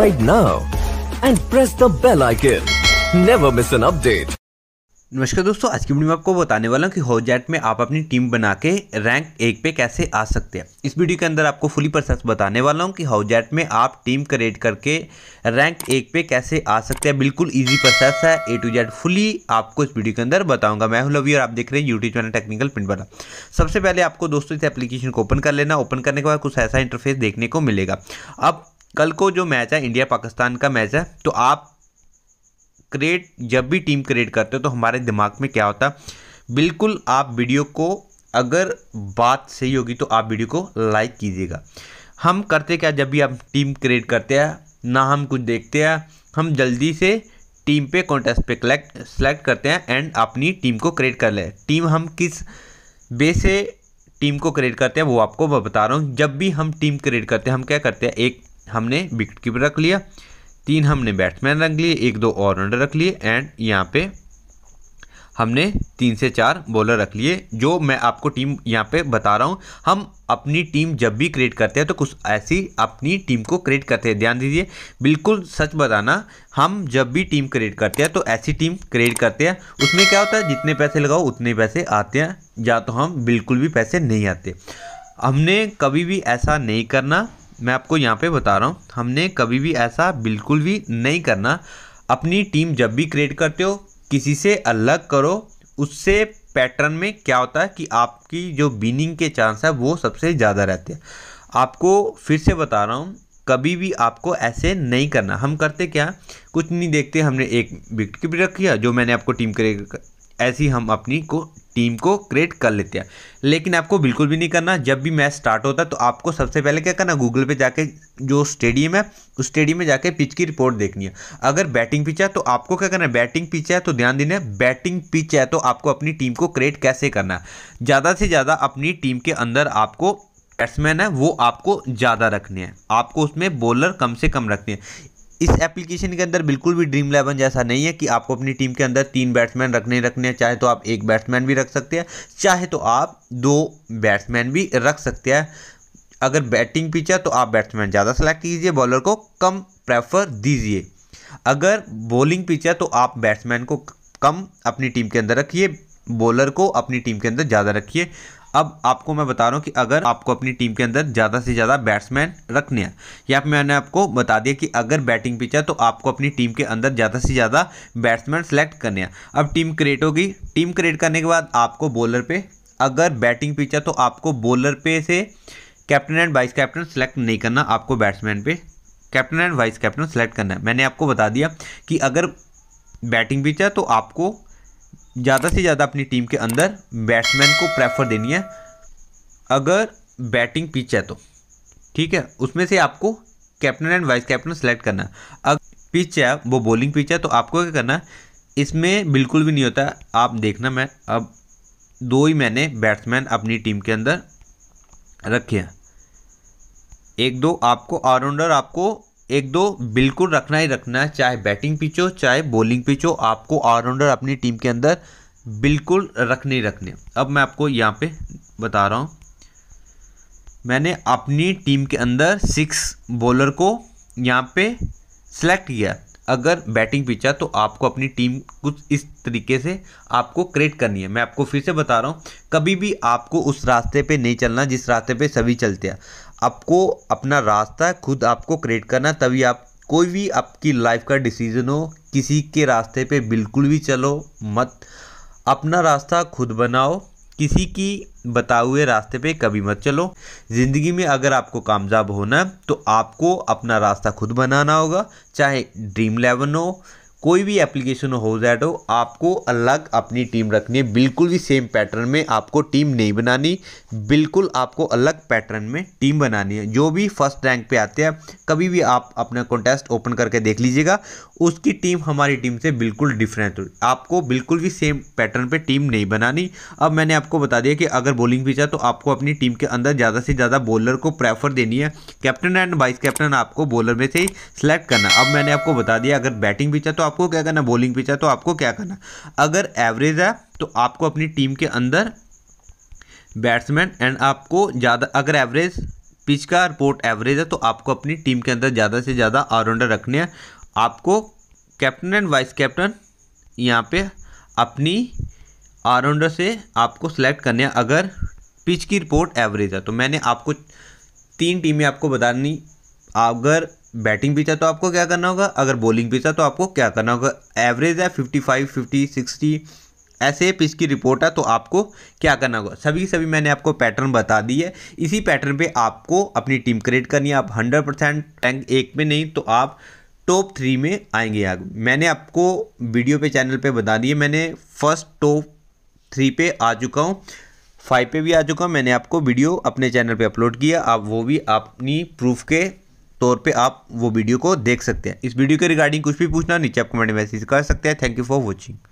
subscribe now and press the bell icon. Never miss an update. नमस्कार दोस्तों आज की वीडियो में आपको बताने वाला हूँ कि होजैट में आप अपनी टीम बना के रैंक एक पे कैसे आ सकते हैं इस वीडियो के अंदर आपको फुली प्रोसेस बताने वाला हूँ कि होजैट में आप टीम क्रिएट करके रैंक एक पे कैसे आ सकते हैं बिल्कुल इजी प्रोसेस है ए टू जेड फुली आपको इस वीडियो के अंदर बताऊंगा मैं हूँ लवी और आप देख रहे हैं यूट्यूब चैनल टेक्निकल पिंट बना सबसे पहले आपको दोस्तों इस एप्लीकेशन को ओपन कर लेना ओपन करने के बाद कुछ ऐसा इंटरफेस देखने को मिलेगा अब कल को जो मैच है इंडिया पाकिस्तान का मैच है तो आप क्रिएट जब भी टीम क्रिएट करते हो तो हमारे दिमाग में क्या होता बिल्कुल आप वीडियो को अगर बात सही होगी तो आप वीडियो को लाइक कीजिएगा हम करते क्या जब भी आप टीम क्रिएट करते हैं ना हम कुछ देखते हैं हम जल्दी से टीम पे कॉन्टेस्ट पे कलेक्ट सेलेक्ट करते हैं एंड अपनी टीम को क्रिएट कर ले टीम हम किस बे से टीम को क्रिएट करते हैं वो आपको बता रहा हूँ जब भी हम टीम क्रिएट करते हैं हम क्या करते हैं एक हमने विकेटकीपर रख लिया तीन हमने बैट्समैन रख लिए एक दो ऑलराउंडर रख लिए एंड यहाँ पे हमने तीन से चार बॉलर रख लिए जो मैं आपको टीम यहाँ पे बता रहा हूँ हम अपनी टीम जब भी क्रिएट करते हैं तो कुछ ऐसी अपनी टीम को क्रिएट करते हैं ध्यान दीजिए बिल्कुल सच बताना हम जब भी टीम क्रिएट करते हैं तो ऐसी टीम क्रिएट करते हैं उसमें क्या होता है जितने पैसे लगाओ उतने पैसे आते हैं या तो हम बिल्कुल भी पैसे नहीं आते हमने कभी भी ऐसा नहीं करना मैं आपको यहाँ पे बता रहा हूँ हमने कभी भी ऐसा बिल्कुल भी नहीं करना अपनी टीम जब भी क्रिएट करते हो किसी से अलग करो उससे पैटर्न में क्या होता है कि आपकी जो बीनिंग के चांस है वो सबसे ज़्यादा रहते हैं आपको फिर से बता रहा हूँ कभी भी आपको ऐसे नहीं करना हम करते क्या कुछ नहीं देखते हमने एक विकेट कीपर रख लिया जो मैंने आपको टीम करे ऐसी हम अपनी को टीम को क्रिएट कर लेते हैं लेकिन आपको बिल्कुल भी नहीं करना जब भी मैच स्टार्ट होता है तो आपको सबसे पहले क्या करना गूगल पे जाके जो स्टेडियम है उस स्टेडियम में जाके पिच की रिपोर्ट देखनी है अगर बैटिंग पिच है तो आपको क्या करना है बैटिंग पिच है तो ध्यान देना है बैटिंग पिच है तो आपको अपनी टीम को क्रिएट कैसे करना है ज़्यादा से ज़्यादा अपनी टीम के अंदर आपको बैट्समैन है वो आपको ज़्यादा रखने हैं आपको उसमें बॉलर कम से कम रखने हैं इस एप्लीकेशन के अंदर बिल्कुल भी ड्रीम इलेवन जैसा नहीं है कि आपको अपनी टीम के अंदर तीन बैट्समैन रखने रखने हैं चाहे तो आप एक बैट्समैन भी रख सकते हैं चाहे तो आप दो बैट्समैन भी रख सकते हैं अगर बैटिंग पिच है तो आप बैट्समैन ज़्यादा सेलेक्ट कीजिए बॉलर को कम प्रेफर दीजिए अगर बॉलिंग पिच है तो आप बैट्समैन को कम अपनी टीम के अंदर रखिए बॉलर को अपनी टीम के अंदर ज़्यादा रखिए अब आपको मैं बता रहा हूँ कि अगर आपको अपनी टीम के अंदर ज़्यादा से ज़्यादा बैट्समैन रखने हैं या मैंने आपको बता दिया कि अगर बैटिंग पिच है तो आपको अपनी टीम के अंदर ज़्यादा से ज़्यादा बैट्समैन सेलेक्ट करने हैं अब टीम क्रिएट होगी टीम क्रिएट करने के बाद आपको बॉलर पे अगर बैटिंग पिच है तो आपको बॉलर पे से captain and vice captain select नहीं करना आपको बैट्समैन पे captain and vice captain select करना है मैंने आपको बता दिया कि अगर बैटिंग पिच है तो आपको ज़्यादा से ज़्यादा अपनी टीम के अंदर बैट्समैन को प्रेफर देनी है अगर बैटिंग पिच है तो ठीक है उसमें से आपको captain and vice captain select करना है अगर पिच है वो बॉलिंग पिच है तो आपको क्या करना है इसमें बिल्कुल भी नहीं होता आप देखना मैं अब दो ही मैंने बैट्समैन अपनी टीम के अंदर रखे हैं एक दो आपको ऑलराउंडर आपको एक दो बिल्कुल रखना ही रखना है चाहे बैटिंग पिच हो चाहे बॉलिंग पिच हो आपको ऑलराउंडर अपनी टीम के अंदर बिल्कुल रखने ही रखने अब मैं आपको यहाँ पे बता रहा हूँ मैंने अपनी टीम के अंदर सिक्स बॉलर को यहाँ पे सेलेक्ट किया अगर बैटिंग पिच है तो आपको अपनी टीम कुछ इस तरीके से आपको क्रिएट करनी है मैं आपको फिर से बता रहा हूँ कभी भी आपको उस रास्ते पे नहीं चलना जिस रास्ते पे सभी चलते हैं आपको अपना रास्ता खुद आपको क्रिएट करना तभी आप कोई भी आपकी लाइफ का डिसीजन हो किसी के रास्ते पे बिल्कुल भी चलो मत अपना रास्ता खुद बनाओ किसी की बताए हुए रास्ते पे कभी मत चलो ज़िंदगी में अगर आपको कामयाब होना तो आपको अपना रास्ता खुद बनाना होगा चाहे ड्रीम इलेवन हो कोई भी एप्लीकेशन हो जैट हो तो आपको अलग अपनी टीम रखनी है बिल्कुल भी सेम पैटर्न में आपको टीम नहीं बनानी बिल्कुल आपको अलग पैटर्न में टीम बनानी है जो भी फर्स्ट रैंक पे आते हैं कभी भी आप अपना कॉन्टेस्ट ओपन करके देख लीजिएगा उसकी टीम हमारी टीम से बिल्कुल डिफरेंट हो आपको बिल्कुल भी सेम पैटर्न पर टीम नहीं बनानी अब मैंने आपको बता दिया कि अगर बॉलिंग भी तो आपको अपनी टीम के अंदर ज़्यादा से ज़्यादा बॉलर को प्रेफर देनी है कैप्टन एंड वाइस कैप्टन आपको बॉलर में से ही सिलेक्ट करना अब मैंने आपको बता दिया अगर बैटिंग भी तो आपको क्या करना बॉलिंग पिच है तो आपको क्या करना अगर एवरेज है तो आपको अपनी टीम के अंदर बैट्समैन एंड आपको ज़्यादा अगर एवरेज पिच का रिपोर्ट एवरेज है तो आपको अपनी टीम के अंदर ज़्यादा से ज़्यादा ऑलराउंडर रखने हैं आपको कैप्टन एंड वाइस कैप्टन यहाँ पे अपनी ऑलराउंडर से आपको सेलेक्ट करने हैं अगर पिच की रिपोर्ट एवरेज है तो मैंने आपको तीन टीमें आपको बतानी अगर बैटिंग पीछा तो आपको क्या करना होगा अगर बॉलिंग पीछा तो आपको क्या करना होगा एवरेज है फिफ्टी फाइव फिफ्टी सिक्सटी ऐसे पिच की रिपोर्ट है तो आपको क्या करना होगा सभी सभी मैंने आपको पैटर्न बता दी है इसी पैटर्न पे आपको अपनी टीम क्रिएट करनी है आप हंड्रेड परसेंट टैंक एक में नहीं तो आप टॉप थ्री में आएंगे यार मैंने आपको वीडियो पे चैनल पे बता दिए मैंने फर्स्ट टॉप थ्री पे आ चुका हूँ फाइव पे भी आ चुका हूँ मैंने आपको वीडियो अपने चैनल पर अपलोड किया आप वो भी अपनी प्रूफ के तौर पे आप वो वीडियो को देख सकते हैं इस वीडियो के रिगार्डिंग कुछ भी पूछना नीचे आप कमेंट मैसेज कर सकते हैं थैंक यू फॉर वॉचिंग